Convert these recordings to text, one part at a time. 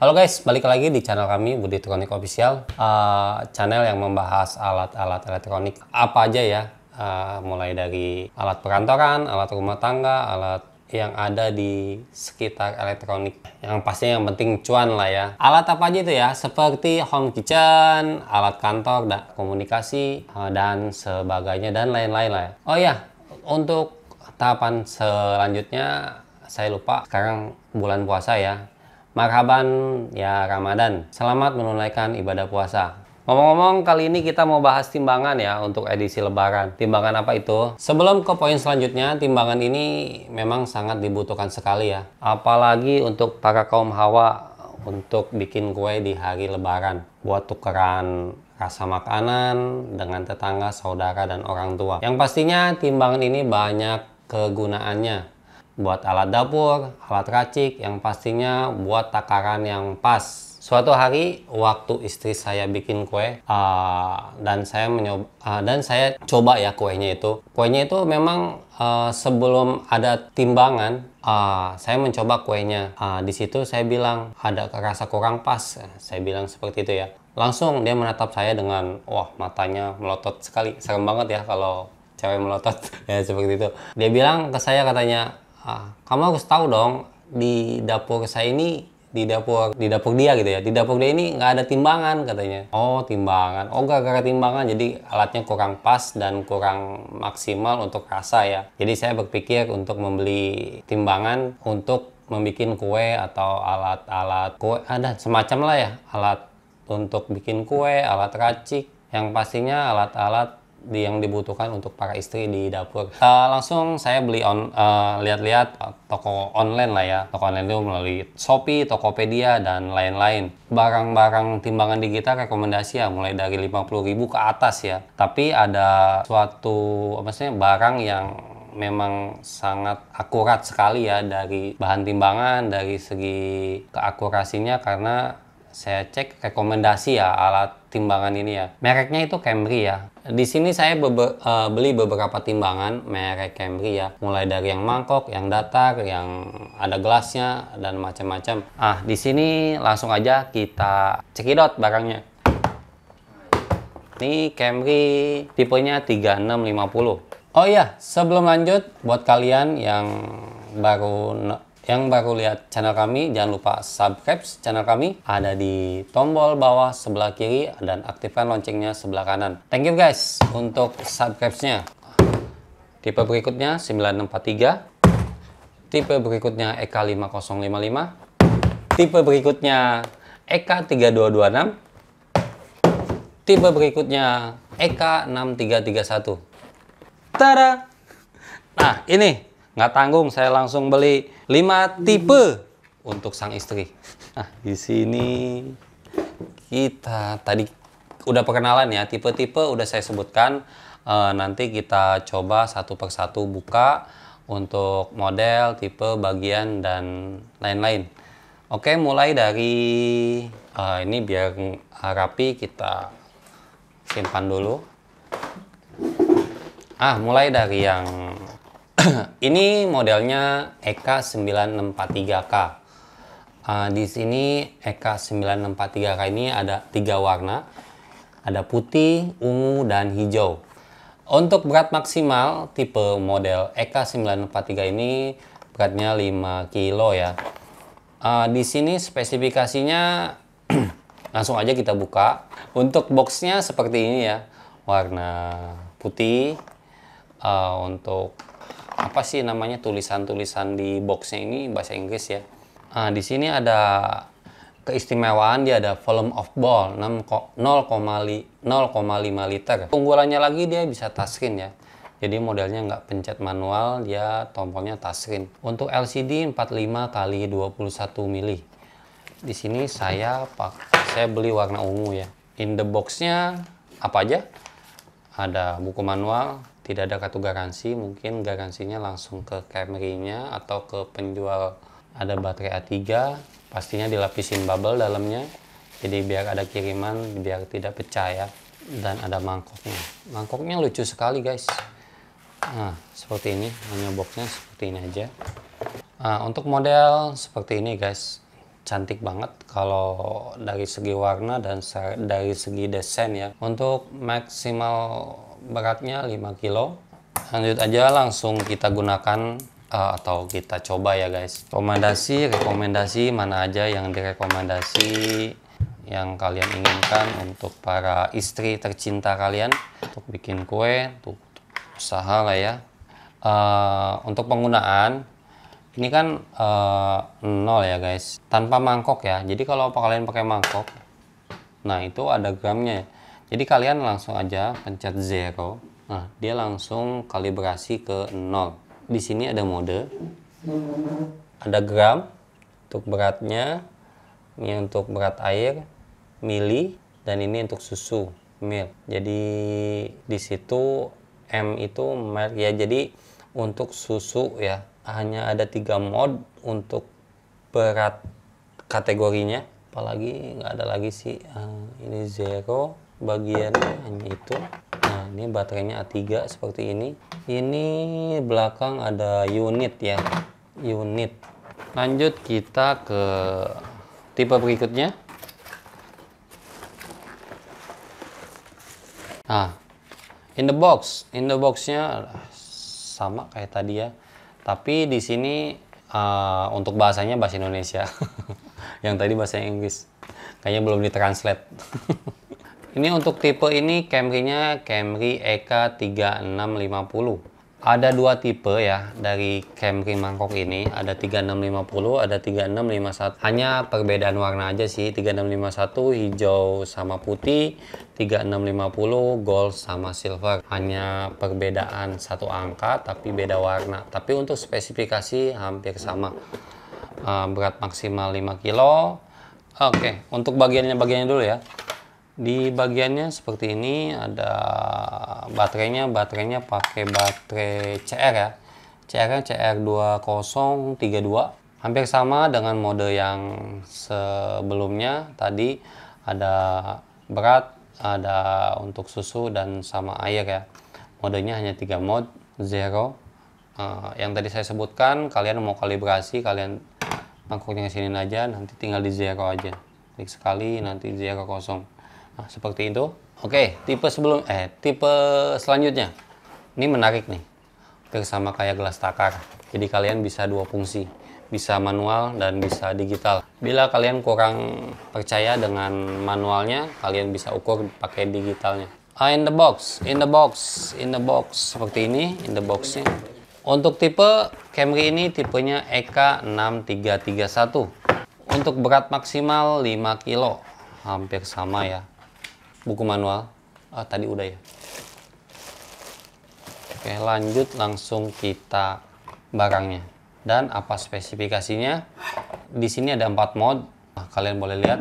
Halo guys, balik lagi di channel kami Budi Elektronik Official, uh, channel yang membahas alat-alat elektronik apa aja ya, uh, mulai dari alat perkantoran, alat rumah tangga, alat yang ada di sekitar elektronik. Yang pastinya yang penting cuan lah ya. Alat apa aja itu ya? Seperti home kitchen, alat kantor, dan komunikasi, eh, dan sebagainya dan lain-lain lah ya. Oh ya, untuk tahapan selanjutnya saya lupa sekarang bulan puasa ya Marhaban ya Ramadan. Selamat menunaikan ibadah puasa. Ngomong-ngomong, kali ini kita mau bahas timbangan ya untuk edisi lebaran. Timbangan apa itu? Sebelum ke poin selanjutnya, timbangan ini memang sangat dibutuhkan sekali ya. Apalagi untuk para kaum hawa untuk bikin kue di hari lebaran. Buat tukeran rasa makanan dengan tetangga, saudara, dan orang tua. Yang pastinya timbangan ini banyak kegunaannya buat alat dapur, alat racik yang pastinya buat takaran yang pas. Suatu hari waktu istri saya bikin kue uh, dan saya menyoba uh, dan saya coba ya kuenya itu. Kuenya itu memang uh, sebelum ada timbangan uh, saya mencoba kuenya. Uh, di situ saya bilang ada rasa kurang pas. Saya bilang seperti itu ya. Langsung dia menatap saya dengan wah matanya melotot sekali. Serem banget ya kalau cewek melotot ya seperti itu. Dia bilang ke saya katanya ah, kamu harus tahu dong di dapur saya ini di dapur di dapur dia gitu ya di dapur dia ini nggak ada timbangan katanya oh timbangan oh gak gara timbangan jadi alatnya kurang pas dan kurang maksimal untuk rasa ya jadi saya berpikir untuk membeli timbangan untuk membuat kue atau alat-alat kue ada semacam lah ya alat untuk bikin kue alat racik yang pastinya alat-alat yang dibutuhkan untuk para istri di dapur. Uh, langsung saya beli on eh, lihat-lihat eh, toko online lah ya. Toko online itu melalui Shopee, Tokopedia dan lain-lain. Barang-barang timbangan digital rekomendasi ya mulai dari 50.000 ke atas ya. Tapi ada suatu maksudnya barang yang memang sangat akurat sekali ya dari bahan timbangan dari segi keakurasinya karena saya cek rekomendasi ya alat timbangan ini ya. Mereknya itu Camry ya. Di sini saya uh, beli beberapa timbangan merek Camry ya. Mulai dari yang mangkok, yang datar, yang ada gelasnya dan macam-macam. Ah, di sini langsung aja kita cekidot barangnya. Ini Camry tipenya 3650. Oh iya, sebelum lanjut buat kalian yang baru yang baru lihat channel kami, jangan lupa subscribe channel kami. Ada di tombol bawah sebelah kiri dan aktifkan loncengnya sebelah kanan. Thank you guys untuk subscribe-nya. Tipe berikutnya 943. Tipe berikutnya EK5055. Tipe berikutnya EK3226. Tipe berikutnya EK6331. Tada! Nah, ini Nggak tanggung, saya langsung beli 5 tipe untuk sang istri. Nah, di sini kita tadi udah perkenalan ya, tipe-tipe udah saya sebutkan. E, nanti kita coba satu persatu buka untuk model, tipe, bagian, dan lain-lain. Oke, mulai dari uh, ini biar rapi kita simpan dulu. Ah, mulai dari yang ini modelnya EK943K. Uh, ah, di sini EK943K ini ada tiga warna. Ada putih, ungu, dan hijau. Untuk berat maksimal tipe model EK943 ini beratnya 5 kilo ya. Uh, di sini spesifikasinya langsung aja kita buka. Untuk boxnya seperti ini ya. Warna putih. Uh, untuk apa sih namanya tulisan-tulisan di boxnya ini bahasa Inggris ya. Nah, di sini ada keistimewaan dia ada volume of ball 0,5 liter. Keunggulannya lagi dia bisa touchscreen ya. Jadi modelnya nggak pencet manual, dia tombolnya touchscreen. Untuk LCD 45 kali 21 mili. Di sini saya pak saya beli warna ungu ya. In the boxnya apa aja? Ada buku manual, tidak ada kartu garansi mungkin garansinya langsung ke Camry-nya atau ke penjual ada baterai A3 pastinya dilapisin bubble dalamnya jadi biar ada kiriman biar tidak pecah ya dan ada mangkoknya mangkoknya lucu sekali guys nah seperti ini hanya boxnya seperti ini aja nah, untuk model seperti ini guys cantik banget kalau dari segi warna dan dari segi desain ya. Untuk maksimal beratnya 5 kilo. Lanjut aja langsung kita gunakan uh, atau kita coba ya guys. Rekomendasi, rekomendasi mana aja yang direkomendasi yang kalian inginkan untuk para istri tercinta kalian untuk bikin kue, untuk usaha lah ya. Uh, untuk penggunaan ini kan uh, nol ya guys tanpa mangkok ya jadi kalau kalian pakai mangkok nah itu ada gramnya jadi kalian langsung aja pencet zero nah dia langsung kalibrasi ke nol di sini ada mode ada gram untuk beratnya ini untuk berat air mili dan ini untuk susu mil jadi di situ M itu mil. ya jadi untuk susu ya hanya ada tiga mod untuk berat kategorinya apalagi nggak ada lagi sih uh, ini zero bagiannya hanya itu nah ini baterainya A3 seperti ini ini belakang ada unit ya unit lanjut kita ke tipe berikutnya nah in the box in the boxnya sama kayak tadi ya tapi di sini uh, untuk bahasanya bahasa Indonesia. yang tadi bahasa Inggris. Kayaknya belum ditranslate. ini untuk tipe ini Camry-nya Camry EK 3650 ada dua tipe ya dari Camry mangkok ini ada 3650 ada 3651 hanya perbedaan warna aja sih 3651 hijau sama putih 3650 gold sama silver hanya perbedaan satu angka tapi beda warna tapi untuk spesifikasi hampir sama ah, berat maksimal 5 kilo oke untuk bagiannya bagiannya dulu ya di bagiannya seperti ini ada baterainya baterainya pakai baterai CR ya CR CR2032 hampir sama dengan mode yang sebelumnya tadi ada berat ada untuk susu dan sama air ya modenya hanya tiga mode zero uh, yang tadi saya sebutkan kalian mau kalibrasi kalian mangkuknya sini aja nanti tinggal di zero aja klik sekali nanti zero kosong Nah, seperti itu. Oke, tipe sebelum eh tipe selanjutnya. Ini menarik nih. Hampir sama kayak gelas takar. Jadi kalian bisa dua fungsi, bisa manual dan bisa digital. Bila kalian kurang percaya dengan manualnya, kalian bisa ukur pakai digitalnya. Ah, in the box, in the box, in the box seperti ini, in the boxnya. Untuk tipe Camry ini tipenya EK6331. Untuk berat maksimal 5 kg. hampir sama ya buku manual ah, tadi udah ya oke lanjut langsung kita barangnya dan apa spesifikasinya di sini ada empat mod. nah, kalian boleh lihat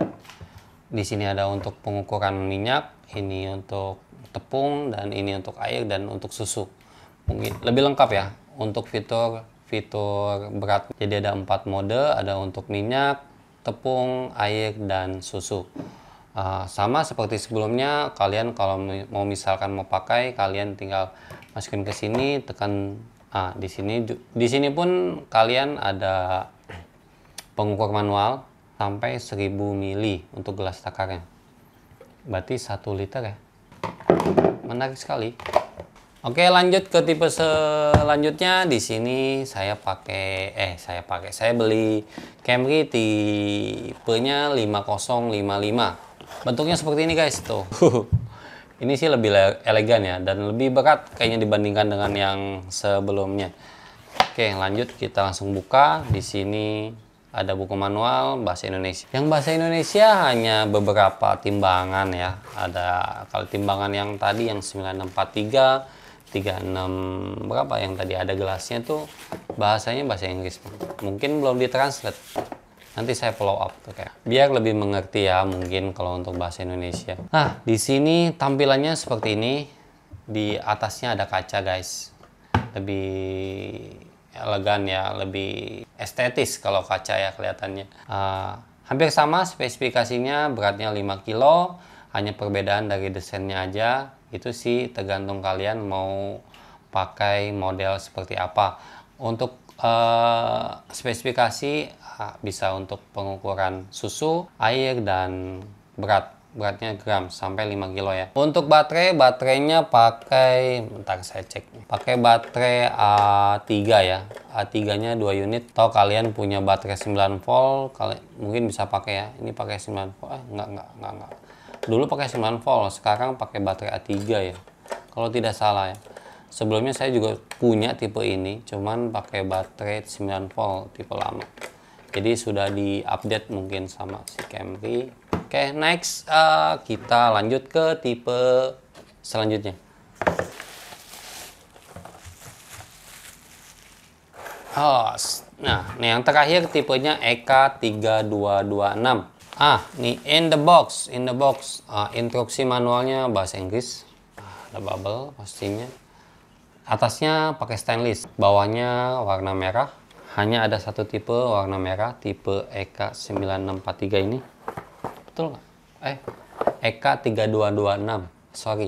di sini ada untuk pengukuran minyak ini untuk tepung dan ini untuk air dan untuk susu mungkin lebih lengkap ya untuk fitur fitur berat jadi ada empat mode ada untuk minyak tepung air dan susu Eh, sama seperti sebelumnya kalian kalau mau misalkan mau pakai kalian tinggal masukin ke sini tekan ah di sini di sini pun kalian ada pengukur manual sampai 1000 mili untuk gelas takarnya berarti 1 liter ya menarik sekali Oke lanjut ke tipe selanjutnya di sini saya pakai eh saya pakai saya beli Camry tipenya 5055 Bentuknya seperti ini guys, tuh. ini sih lebih elegan ya dan lebih berat kayaknya dibandingkan dengan yang sebelumnya. Oke, lanjut kita langsung buka. Di sini ada buku manual bahasa Indonesia. Yang bahasa Indonesia hanya beberapa timbangan ya. Ada kalau timbangan yang tadi yang 9643 36 berapa yang tadi ada gelasnya tuh bahasanya bahasa Inggris. Mungkin belum ditranslate. Nanti saya follow up tuh kayak biar lebih mengerti ya mungkin kalau untuk bahasa Indonesia. Nah, di sini tampilannya seperti ini. Di atasnya ada kaca, guys. Lebih elegan ya, lebih estetis kalau kaca ya kelihatannya. Uh, hampir sama spesifikasinya, beratnya 5 kilo, hanya perbedaan dari desainnya aja. Itu sih tergantung kalian mau pakai model seperti apa. Untuk uh, spesifikasi bisa untuk pengukuran susu, air, dan berat beratnya gram sampai 5 kilo ya untuk baterai baterainya pakai bentar saya cek pakai baterai A3 ya A3 nya 2 unit atau kalian punya baterai 9 volt kalian mungkin bisa pakai ya ini pakai 9 volt eh enggak enggak enggak, enggak. dulu pakai 9 volt sekarang pakai baterai A3 ya kalau tidak salah ya sebelumnya saya juga punya tipe ini cuman pakai baterai 9 volt tipe lama jadi sudah di update mungkin sama si Camry oke okay, next uh, kita lanjut ke tipe selanjutnya oh, nah ini yang terakhir tipenya EK3226 ah ini in the box in the box uh, instruksi manualnya bahasa Inggris ah, ada bubble pastinya atasnya pakai stainless bawahnya warna merah hanya ada satu tipe warna merah, tipe EK9643 ini. Betul nggak? Eh, EK3226. Sorry.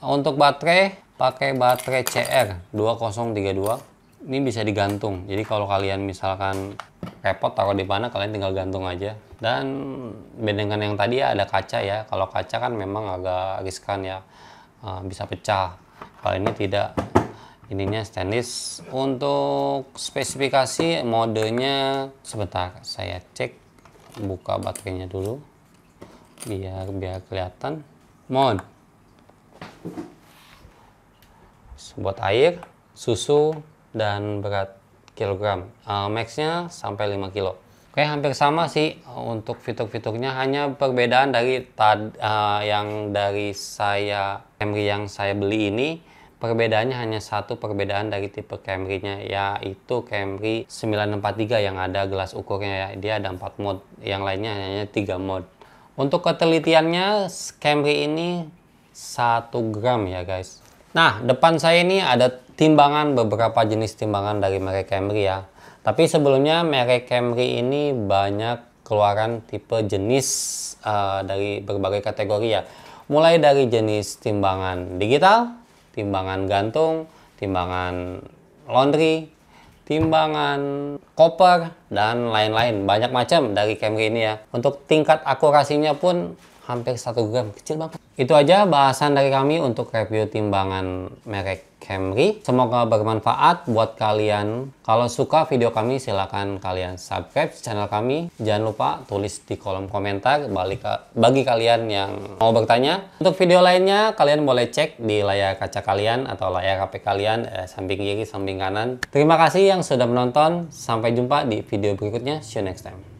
Untuk baterai, pakai baterai CR2032. Ini bisa digantung. Jadi kalau kalian misalkan repot taruh di mana, kalian tinggal gantung aja. Dan dengan yang tadi ya ada kaca ya. Kalau kaca kan memang agak riskan ya. Eh, bisa pecah. Kalau ini tidak ininya stainless untuk spesifikasi modenya sebentar saya cek buka baterainya dulu biar biar kelihatan mod buat air susu dan berat kilogram uh, maxnya sampai 5 kilo oke hampir sama sih untuk fitur-fiturnya hanya perbedaan dari tad, uh, yang dari saya Camry yang saya beli ini Perbedaannya hanya satu perbedaan dari tipe Camry-nya yaitu Camry 943 yang ada gelas ukurnya ya. Dia ada 4 mode, yang lainnya hanya 3 mode. Untuk ketelitiannya Camry ini 1 gram ya guys. Nah, depan saya ini ada timbangan beberapa jenis timbangan dari merek Camry ya. Tapi sebelumnya merek Camry ini banyak keluaran tipe jenis uh, dari berbagai kategori ya. Mulai dari jenis timbangan digital, timbangan gantung, timbangan laundry, timbangan koper, dan lain-lain. Banyak macam dari Camry ini ya. Untuk tingkat akurasinya pun hampir 1 gram, kecil banget. Itu aja bahasan dari kami untuk review timbangan merek Camry. Semoga bermanfaat buat kalian. Kalau suka video kami silahkan kalian subscribe channel kami. Jangan lupa tulis di kolom komentar balik bagi kalian yang mau bertanya. Untuk video lainnya kalian boleh cek di layar kaca kalian atau layar HP kalian eh, samping kiri, samping kanan. Terima kasih yang sudah menonton. Sampai jumpa di video berikutnya. See you next time.